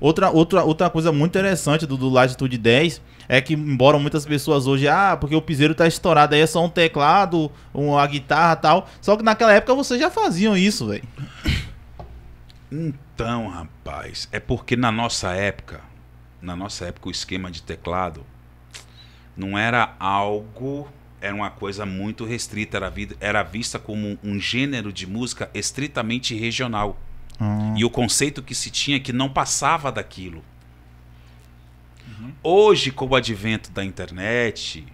Outra, outra, outra coisa muito interessante do, do Latitude 10 é que, embora muitas pessoas hoje, ah, porque o piseiro tá estourado, aí é só um teclado, uma guitarra tal. Só que naquela época vocês já faziam isso, velho. Então, rapaz, é porque na nossa época, na nossa época o esquema de teclado não era algo, era uma coisa muito restrita, era, era vista como um gênero de música estritamente regional. Hum. E o conceito que se tinha é que não passava daquilo. Uhum. Hoje, com o advento da internet,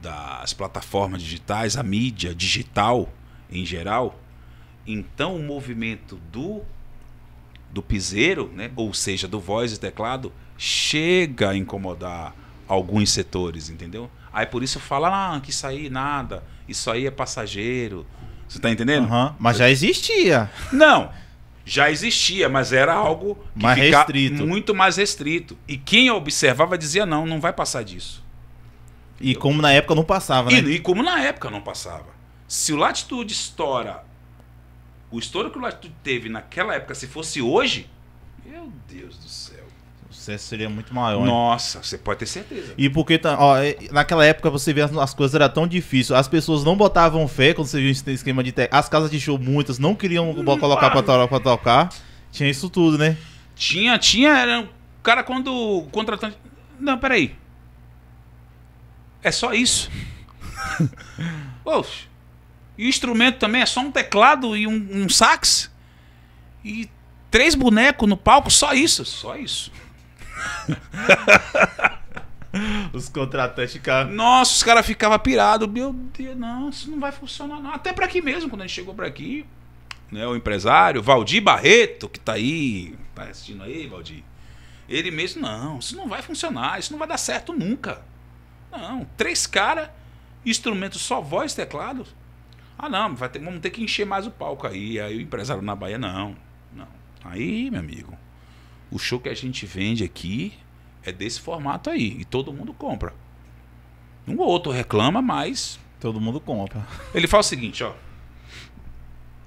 das plataformas digitais, a mídia digital em geral, então o movimento do do piseiro, né? ou seja, do voz e teclado, chega a incomodar alguns setores, entendeu? Aí por isso fala, ah, que isso aí nada, isso aí é passageiro, você tá entendendo? Uhum. Mas já existia. Não, já existia, mas era algo que mais restrito. muito mais restrito. E quem observava dizia: não, não vai passar disso. E como na época não passava, né? E, e como na época não passava. Se o Latitude estoura, o estouro que o Latitude teve naquela época, se fosse hoje, meu Deus do céu. O sucesso seria muito maior. Nossa, hein? você pode ter certeza. E porque tá, ó, é, naquela época você vê as, as coisas eram tão difíceis. As pessoas não botavam fé quando você viu esse esquema de. Te... As casas de show, muitas, não queriam hum, colocar para tocar, pra tocar. Tinha isso tudo, né? Tinha, tinha. Era o cara quando o contratante. Não, peraí. É só isso. Poxa. E o instrumento também é só um teclado e um, um sax. E três bonecos no palco, só isso. Só isso. os contratantes ficavam. Nossa, os caras ficavam pirados. Meu Deus, não, isso não vai funcionar, não. Até para aqui mesmo, quando a gente chegou para aqui, né, o empresário, Valdir Barreto, que tá aí, tá assistindo aí, Valdir. Ele mesmo, não, isso não vai funcionar, isso não vai dar certo nunca. Não, três caras, instrumento só voz, teclado. Ah, não, vai ter, vamos ter que encher mais o palco aí. Aí o empresário na Bahia, não, não. Aí, meu amigo, o show que a gente vende aqui é desse formato aí. E todo mundo compra. Um ou outro reclama, mas. Todo mundo compra. Ele fala o seguinte, ó.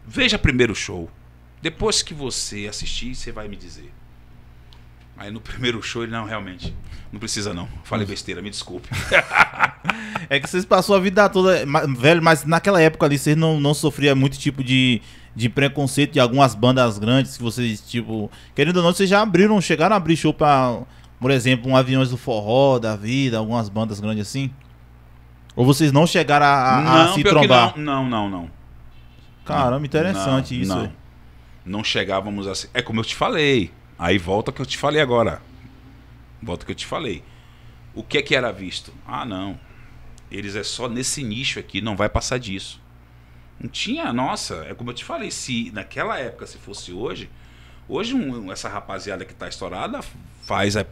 Veja primeiro o show. Depois que você assistir, você vai me dizer. Aí no primeiro show ele, não, realmente. Não precisa não. Falei besteira, me desculpe. é que vocês passou a vida toda. Velho, mas naquela época ali vocês não, não sofriam muito tipo de de preconceito de algumas bandas grandes que vocês, tipo, querendo ou não, vocês já abriram, chegaram a abrir show pra, por exemplo, um Aviões do Forró da vida, algumas bandas grandes assim? Ou vocês não chegaram a, a, não, a se trombar? Não, não, não, não. Caramba, interessante não, isso. Não. não chegávamos assim. É como eu te falei. Aí volta que eu te falei agora. Volta que eu te falei. O que é que era visto? Ah, não. Eles é só nesse nicho aqui, não vai passar disso. Não tinha, nossa, é como eu te falei, se naquela época, se fosse hoje, hoje um, essa rapaziada que tá estourada faz, é,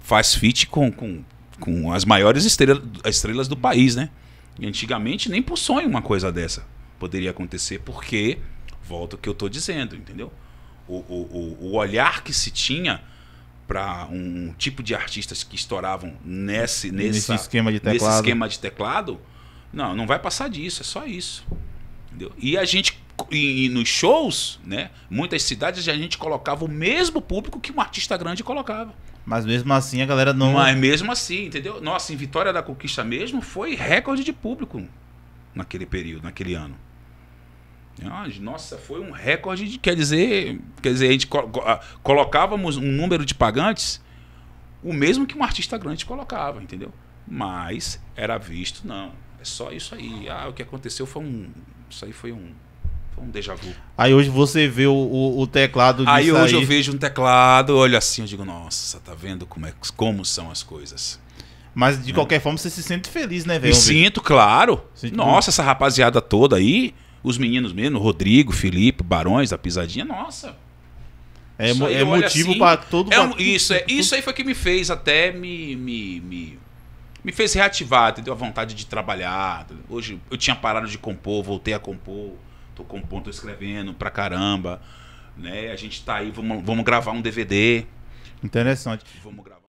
faz fit com, com, com as maiores estrela, estrelas do país, né? E antigamente nem por sonho uma coisa dessa poderia acontecer, porque, volta o que eu tô dizendo, entendeu? O, o, o, olhar que se tinha para um tipo de artistas que estouravam nesse, nessa, nesse esquema de Nesse esquema de teclado, não, não vai passar disso, é só isso. Entendeu? E a gente, e, e nos shows, né? Muitas cidades a gente colocava o mesmo público que um artista grande colocava. Mas mesmo assim a galera não. Mas mesmo assim, entendeu? Nossa, em Vitória da Conquista mesmo foi recorde de público naquele período, naquele ano. Ah, nossa, foi um recorde de. Quer dizer, quer dizer, a gente ah, colocávamos um número de pagantes o mesmo que um artista grande colocava, entendeu? Mas era visto, não. É só isso aí. Ah, o que aconteceu foi um isso aí foi um, foi um déjà vu. Aí hoje você vê o, o, o teclado aí. hoje aí. eu vejo um teclado, olho assim, eu digo, nossa, tá vendo como, é, como são as coisas. Mas de é. qualquer forma você se sente feliz, né, velho? Me sinto, claro. Sinto nossa, muito. essa rapaziada toda aí, os meninos mesmo, Rodrigo, Felipe, Barões a Pisadinha, nossa. É, é motivo assim, para todo é, isso, é, isso aí foi que me fez até me, me, me me fez reativar, entendeu? A vontade de trabalhar. Hoje eu tinha parado de compor, voltei a compor. Tô compondo, tô escrevendo pra caramba. Né? A gente tá aí, vamos, vamos gravar um DVD. Interessante. Vamos gravar.